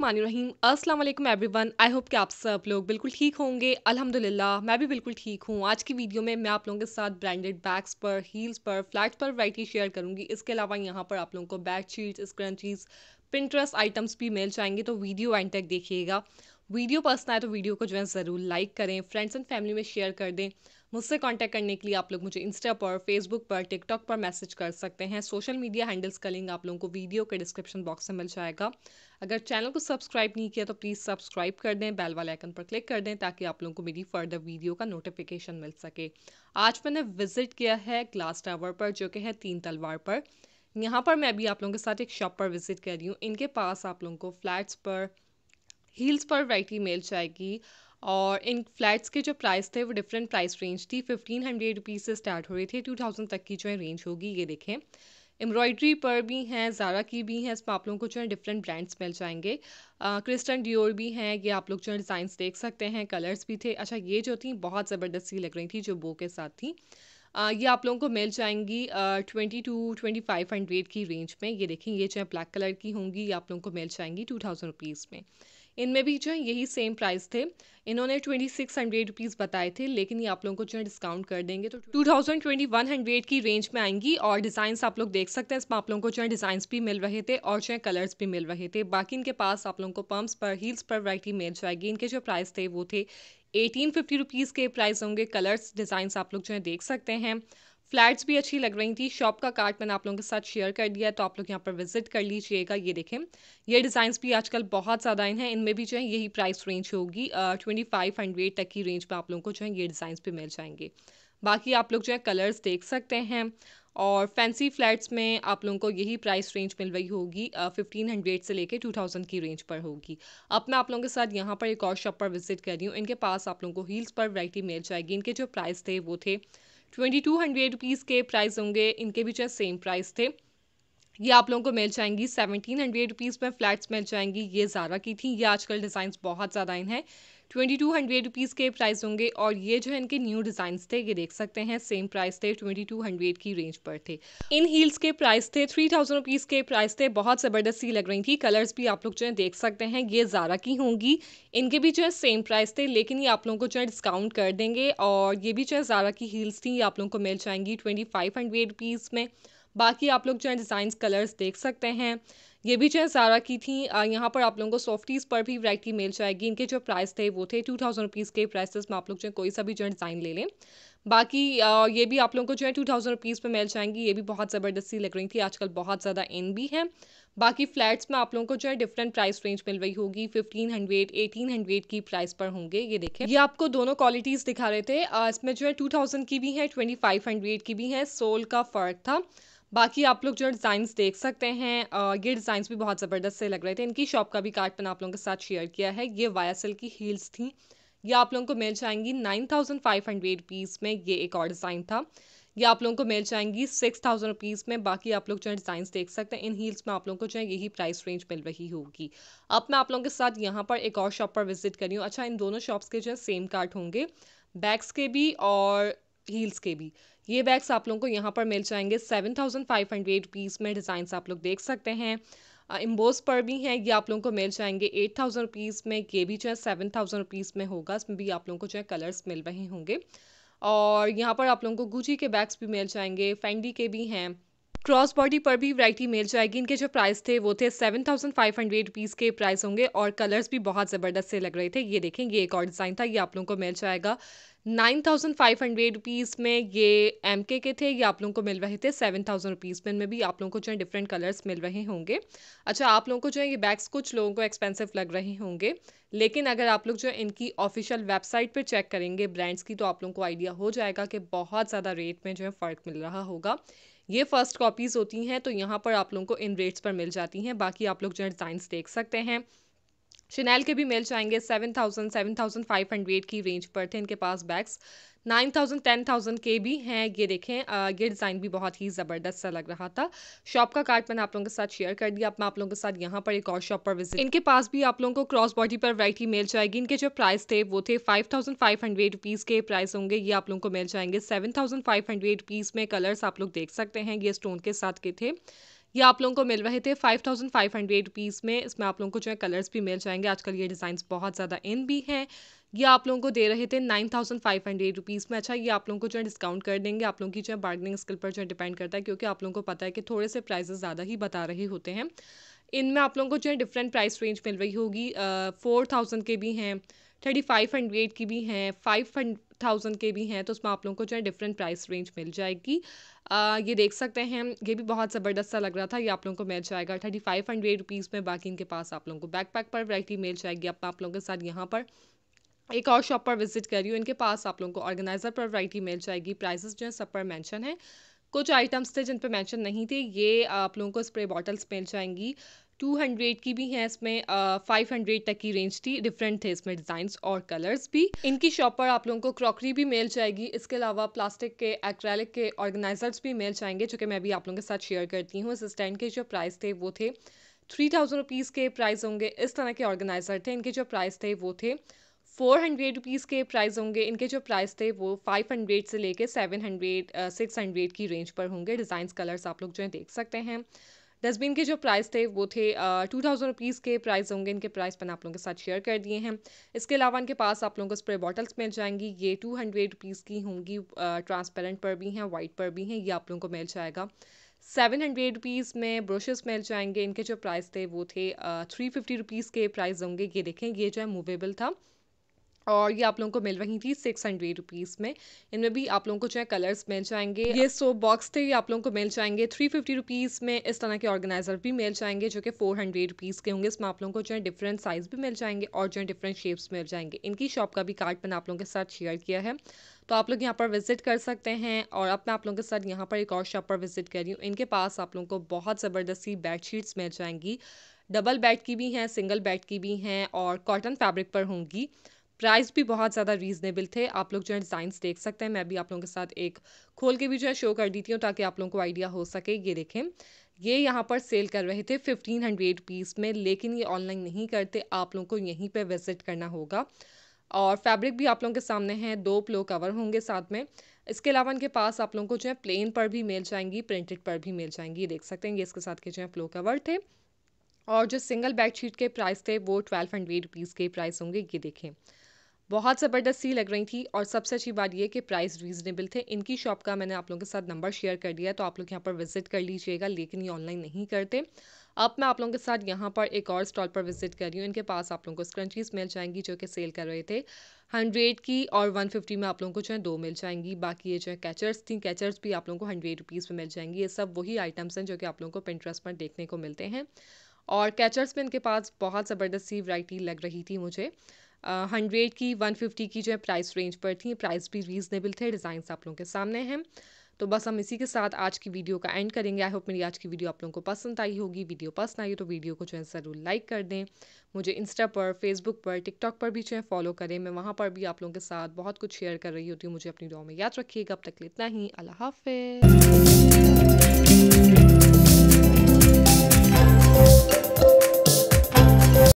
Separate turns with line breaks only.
रहीम अस्सलाम वालेकुम everyone I hope कि आप सब लोग बिल्कुल ठीक होंगे अल्हम्दुलिल्लाह मैं भी बिल्कुल ठीक हूँ आज की वीडियो में मैं आप लोगों के साथ ब्रांडेड बैग्स पर हील्स पर फ्लैट्स पर वैरायटी शेयर करूँगी इसके अलावा यहाँ पर आप लोगों को bag sheets scrunchies Pinterest items भी मिल जाएंगे तो वीडियो एंड तक देखिएगा वीडियो पसंद आए तो वीडियो को जो है ज़रूर लाइक करें फ्रेंड्स एंड फैमिली में शेयर कर दें मुझसे कांटेक्ट करने के लिए आप लोग मुझे इंस्टा पर फेसबुक पर टिकटॉक पर मैसेज कर सकते हैं सोशल मीडिया हैंडल्स का लिंक आप लोगों को वीडियो के डिस्क्रिप्शन बॉक्स में मिल जाएगा अगर चैनल को सब्सक्राइब नहीं किया तो प्लीज़ सब्सक्राइब कर दें बेल वाले आइकन पर क्लिक कर दें ताकि आप लोगों को मेरी फर्दर वीडियो का नोटिफिकेशन मिल सके आज मैंने विजिट किया है ग्लास टावर पर जो कि है तीन तलवार पर यहाँ पर मैं अभी आप लोगों के साथ एक शॉप पर विजिट कर रही हूँ इनके पास आप लोगों को फ्लैट्स पर हील्स पर वैराइटी मिल जाएगी और इन फ्लैट्स के जो प्राइस थे वो डिफरेंट प्राइस रेंज थी फिफ्टीन हंड्रेड रुपीज़ से स्टार्ट हो रहे थे टू थाउजेंड तक की जो है रेंज होगी ये देखें एम्ब्रॉयडरी पर भी हैं ज़ारा की भी हैं इसमें आप लोगों को जो है डिफरेंट ब्रांड्स मिल जाएंगे क्रिस्टन डियोर भी हैं ये आप लोग जो है डिज़ाइंस देख सकते हैं कलर्स भी थे अच्छा ये जो थी बहुत ज़बरदस्त सी लग रही थी जो बो के साथ थी आ, ये आप लोगों को मिल जाएंगी twenty two twenty five hundred की रेंज में ये देखें ये जो है ब्लैक कलर की होंगी ये आप लोगों को मिल जाएंगी टू थाउजेंड रुपीज़ में इनमें भी जो है यही सेम प्राइस थे इन्होंने ट्वेंटी सिक्स हंड्रेड रुपीज़ बताए थे लेकिन ये आप लोगों को जो है डिस्काउंट कर देंगे तो two thousand twenty one hundred की रेंज में आएंगी और डिज़ाइंस आप लोग देख सकते हैं इसमें आप लोगों को जो है डिज़ाइंस भी मिल रहे थे और जो है कलर्स भी मिल रहे थे बाकी इनके पास आप लोगों को पम्प्स पर हील्स पर वराइटी मिल जाएगी इनके जो प्राइस थे वो थे एटीन फिफ्टी रुपीज़ के प्राइस होंगे कलर्स डिज़ाइंस आप लोग जो है देख सकते हैं फ्लैट्स भी अच्छी लग रही थी शॉप का कार्ड मैंने आप लोगों के साथ शेयर कर दिया है तो आप लोग यहाँ पर विजिट कर लीजिएगा ये देखें ये डिज़ाइंस भी आजकल बहुत ज़्यादा हैं इनमें भी जो है यही प्राइस रेंज होगी ट्वेंटी फाइव हंड्रेड तक की रेंज में आप लोगों को जो है ये डिज़ाइंस भी मिल जाएंगे बाकी आप लोग जो है कलर्स देख सकते हैं और फैंसी फ्लैट्स में आप लोगों को यही प्राइस रेंज मिल रही होगी फिफ्टीन हंड्रेड से लेके टू थाउजेंड की रेंज पर होगी अब मैं आप लोगों के साथ यहाँ पर एक और शॉप पर विजिट कर रही हूँ इनके पास आप लोगों को हील्स पर वैरायटी मिल जाएगी इनके जो प्राइस थे वो थे ट्वेंटी टू हंड्रेड रुपीज़ के प्राइस होंगे इनके भी जस्ट सेम प्राइस थे ये आप लोगों को मिल जाएंगी सेवनटीन हंड्रेड रुपीज़ में फ्लैट्स मिल जाएंगी ये ज़ारा की थी ये आजकल डिज़ाइंस बहुत ज़्यादा इन हैं ट्वेंटी टू हंड्रेड रुपीज़ के प्राइस होंगे और ये जो है इनके न्यू डिज़ाइंस थे ये देख सकते हैं सेम प्राइस थे ट्वेंटी टू हंड्रेड की रेंज पर थे इन हील्स के प्राइस थे थ्री थाउजेंड रुपीज़ के प्राइस थे बहुत ज़बरदस्ती लग रही थी कलर्स भी आप लोग जो है देख सकते हैं ये ज़ारा की होंगी इनके भी जो है सेम प्राइस थे लेकिन ये आप लोगों को जो है डिस्काउंट कर देंगे और ये भी जो है ज़ारा की हील्स थी ये आप लोगों को मिल जाएंगी ट्वेंटी फाइव हंड्रेड रुपीज़ में बाकी आप लोग जो है डिज़ाइन कलर्स देख सकते हैं ये भी जो है सारा की थी यहाँ पर आप लोगों को सॉफ्टीज़ पर भी वैरायटी मिल जाएगी इनके जो प्राइस थे वो थे टू थाउजेंड रुपीज़ के प्राइसेस में आप लोग जो है कोई सा भी जो है डिज़ाइन ले लें बाकी ये भी आप लोगों को जो है टू थाउजेंड रुपीज़ पर मिल जाएंगी ये भी बहुत ज़बरदस्ती लग रही थी आजकल बहुत ज़्यादा इन भी है बाकी फ्लैट्स में आप लोगों को जो है डिफरेंट प्राइस रेंज मिल रही होगी फिफ्टीन हंड्रेड एटीन हंड्रेड की प्राइस पर होंगे ये देखें ये आपको दोनों क्वालिटीज़ दिखा रहे थे इसमें जो है टू थाउजेंड की भी है ट्वेंटी फाइव हंड्रेड की भी है सोल का फ़र्क था बाकी आप लोग जो डिज़ाइंस देख सकते हैं ये डिज़ाइंस भी बहुत ज़बरदस्त से लग रहे थे इनकी शॉप का भी कार्ड मैंने आप लोगों के साथ शेयर किया है ये वाई की हील्स थी ये आप लोगों को मिल जाएंगी nine thousand five hundred rupees में ये एक और डिज़ाइन था ये आप लोगों को मिल जाएंगी सिक्स थाउजेंड रुपीज़ में बाकी आप लोग जो है डिज़ाइन देख सकते हैं इन हील्स में आप लोगों को जो है यही प्राइस रेंज मिल रही होगी अब मैं आप लोगों के साथ यहाँ पर एक और शॉप पर विजिट करी हूँ अच्छा इन दोनों शॉप्स के जो है सेम कार्ड होंगे बैग्स के भी और हील्स के भी ये बैग्स आप लोगों को यहाँ पर मिल जाएंगे seven thousand five hundred rupees में डिज़ाइंस आप लोग देख सकते हैं इम्बोस पर भी हैं ये आप लोगों को मिल जाएंगे एट थाउजेंड रुपीज़ में ये भी जो है सेवन थाउजेंड रुपीज़ में होगा इसमें भी आप लोगों को जो है कलर्स मिल रहे होंगे और यहाँ पर आप लोगों को गुची के बैग्स भी मिल जाएंगे फेंडी के भी हैं क्रॉस बॉडी पर भी वैरायटी मिल जाएगी इनके जो प्राइस थे वो थे seven thousand five hundred rupees के प्राइस होंगे और कलर्स भी बहुत ज़बरदस्त से लग रहे थे ये देखें ये एक और डिज़ाइन था ये आप लोगों को मिल जाएगा nine thousand five hundred rupees में ये एम के के थे ये आप लोगों को मिल रहे थे सेवन थाउजेंड रुपीज़ में इनमें भी आप लोगों को जो है डिफरेंट कलर्स मिल रहे होंगे अच्छा आप लोगों को जो है ये बैग्स कुछ लोगों को एक्सपेंसिव लग रहे होंगे लेकिन अगर आप लोग जो है इनकी ऑफिशियल वेबसाइट पर चेक करेंगे ब्रांड्स की तो आप लोगों को आइडिया हो जाएगा कि बहुत ज़्यादा रेट में जो है फ़र्क मिल रहा होगा ये फ़र्स्ट कॉपीज़ होती हैं तो यहाँ पर आप लोगों को इन रेट्स पर मिल जाती हैं बाकी आप लोग जो है डिज़ाइंस देख सकते हैं शनैल के भी मिल जाएंगे seven thousand seven thousand five hundred की रेंज पर थे इनके पास bags nine thousand ten thousand के भी हैं ये देखें ये डिज़ाइन भी बहुत ही ज़बरदस्त सा लग रहा था शॉप का कार्ड मैंने आप लोगों के साथ शेयर कर दिया अब मैं आप लोगों के साथ यहाँ पर एक और शॉप पर विजिट इनके पास भी आप लोगों को क्रॉस बॉडी पर वराइटी मिल जाएगी इनके जो प्राइस थे वो थे five thousand five hundred rupees के प्राइस होंगे ये आप लोगों को मिल जाएंगे seven thousand five hundred rupees में कलर्स आप लोग देख सकते हैं ये स्टोन के साथ के थे ये आप लोगों को मिल रहे थे five thousand five hundred rupees में इसमें आप लोगों को जो है कलर्स भी मिल जाएंगे आजकल ये डिज़ाइंस बहुत ज़्यादा इन भी हैं ये आप लोगों को दे रहे थे nine thousand five hundred rupees में अच्छा ये आप लोगों को जो है डिस्काउंट कर देंगे आप लोगों की जो है बार्गनिंग स्किल पर जो है डिपेंड करता है क्योंकि आप लोगों को पता है कि थोड़े से प्राइजेस ज़्यादा ही बता रहे होते हैं इनमें आप लोगों को जो है डिफरेंट प्राइस रेंज मिल रही होगी फोर थाउजेंड के भी हैं थर्टी फाइव हंड्रेड की भी हैं फाइव थाउजेंड के भी हैं तो उसमें आप लोगों को जो है डिफरेंट प्राइस रेंज मिल जाएगी आ, ये देख सकते हैं ये भी बहुत ज़बरदस्त सा लग रहा था ये आप लोगों को मिल जाएगा थर्टी फाइव हंड्रेड रुपीज़ में बाकी इनके पास आप लोगों को बैक पैक पर वैराइटी मिल जाएगी अब आप लोगों के साथ यहाँ पर एक और शॉप पर विजिट कर रही हूँ इनके पास आप लोगों को ऑर्गेनाइज़र पर वैराइटी मिल जाएगी प्राइजेस जो है सब पर मैंशन है कुछ आइटम्स थे जिन पर मेंशन नहीं थे ये आप लोगों को स्प्रे बॉटल्स मिल जाएंगी टू हंड्रेड की भी हैं इसमें फाइव हंड्रेड तक की रेंज थी डिफरेंट थे इसमें डिज़ाइंस और कलर्स भी इनकी शॉप पर आप लोगों को क्रॉकरी भी मिल जाएगी इसके अलावा प्लास्टिक के एक्रेलिक के ऑर्गेनाइजर्स भी मिल जाएंगे जो कि मैं भी आप लोगों के साथ शेयर करती हूँ इस स्टैंड के जो प्राइस थे वो थे थ्री थाउजेंड रुपीज़ के प्राइस होंगे इस तरह के ऑर्गेनाइज़र थे इनके जो प्राइस थे वो थे फोर हंड्रेड रुपीज़ के प्राइस होंगे इनके जो प्राइस थे वो फाइव हंड्रेड से लेके सेवन हंड्रेड सिक्स हंड्रेड की रेंज पर होंगे डिज़ाइंस कलर्स आप लोग जो है देख सकते हैं डस्टबिन के जो प्राइस थे वो थे टू थाउजेंड रुपीज़ के प्राइस होंगे इनके प्राइस मैंने आप लोगों के साथ शेयर कर दिए हैं इसके अलावा इनके पास आप लोगों को स्प्रे बॉटल्स मिल जाएंगी ये टू हंड्रेड रुपीज़ की होंगी ट्रांसपेरेंट पर भी हैं वाइट पर भी हैं ये आप लोगों को मिल जाएगा सेवन हंड्रेड रुपीज़ में ब्रशेस मिल जाएंगे इनके जो प्राइस थे वो थे थ्री फिफ्टी रुपीज़ के प्राइस होंगे ये देखें ये जो है मूवेबल था और ये आप लोगों को मिल रही थी सिक्स हंड्रेड रुपीज़ में इनमें भी आप लोगों को जो है कलर्स मिल जाएंगे ये सोप बॉक्स थे ये आप लोगों को मिल जाएंगे थ्री फिफ्टी रुपीज़ में इस तरह के ऑर्गेनाइजर भी मिल जाएंगे जो कि फोर हंड्रेड रुपीज़ के होंगे इसमें आप लोगों को जो है डिफरेंट साइज़ भी मिल जाएंगे और जो है डिफरेंट शेप्स मिल जाएंगे इनकी शॉप का भी कार्ड मैंने आप लोगों के साथ शेयर किया है तो आप लोग यहाँ पर विजिट कर सकते हैं और अब मैं आप लोगों के साथ यहाँ पर एक और शॉप पर विजिट कर रही हूँ इनके पास आप लोगों को बहुत ज़बरदस्ती शीट्स मिल जाएंगी डबल बेड की भी हैं सिंगल बेड की भी हैं और कॉटन फैब्रिक पर होंगी प्राइस भी बहुत ज़्यादा रीज़नेबल थे आप लोग जो है डिज़ाइंस देख सकते हैं मैं भी आप लोगों के साथ एक खोल के भी जो है शो कर देती हूँ ताकि आप लोगों को आइडिया हो सके ये देखें ये यहाँ पर सेल कर रहे थे फिफ्टीन हंड्रेड पीस में लेकिन ये ऑनलाइन नहीं करते आप लोगों को यहीं पर विज़िट करना होगा और फैब्रिक भी आप लोगों के सामने हैं दो प्लो कवर होंगे साथ में इसके अलावा इनके पास आप लोगों को जो है प्लेन पर भी मिल जाएंगी प्रिंटेड पर भी मिल जाएंगी ये देख सकते हैं ये इसके साथ के जो है प्लो कवर थे और जो सिंगल बेडशीट के प्राइस थे वो ट्वेल्व हंड्रेड रुपीज़ के प्राइस होंगे ये देखें बहुत ज़बरदस्त सी लग रही थी और सबसे अच्छी बात ये कि प्राइस रीज़नेबल थे इनकी शॉप का मैंने आप लोगों के साथ नंबर शेयर कर दिया है तो आप लोग यहाँ पर विज़िट कर लीजिएगा लेकिन ये ऑनलाइन नहीं करते अब मैं आप लोगों के साथ यहाँ पर एक और स्टॉल पर विजिट कर रही हूँ इनके पास आप लोगों को स्क्रंचीज़ मिल जाएंगी जो कि सेल कर रहे थे हंड्रेड की और वन फिफ्टी में आप लोगों को जो है दो मिल जाएंगी बाकी ये जो है कैचर्स थी कैचर्स भी आप लोगों को हंड्रेड रुपीज़ में मिल जाएंगी ये सब वही आइटम्स हैं जो कि आप लोगों को पिंट्रस्ट पर देखने को मिलते हैं और कैचर्स में इनके पास बहुत ज़बरदस्त सी लग रही थी मुझे हंड्रेड की वन फिफ्टी की जो है प्राइस रेंज पर थी प्राइस भी रीज़नेबल थे डिज़ाइंस आप लोगों के सामने हैं तो बस हम इसी के साथ आज की वीडियो का एंड करेंगे आई होप मेरी आज की वीडियो आप लोगों को पसंद आई होगी वीडियो पसंद आई तो वीडियो को जो है ज़रूर लाइक कर दें मुझे इंस्टा पर फेसबुक पर टिकटॉक पर भी जो है फॉलो करें मैं वहाँ पर भी आप लोगों के साथ बहुत कुछ शेयर कर रही होती हूँ मुझे अपनी दुआ में याद रखिएगा अब तक इतना ही अल्लाह हाफ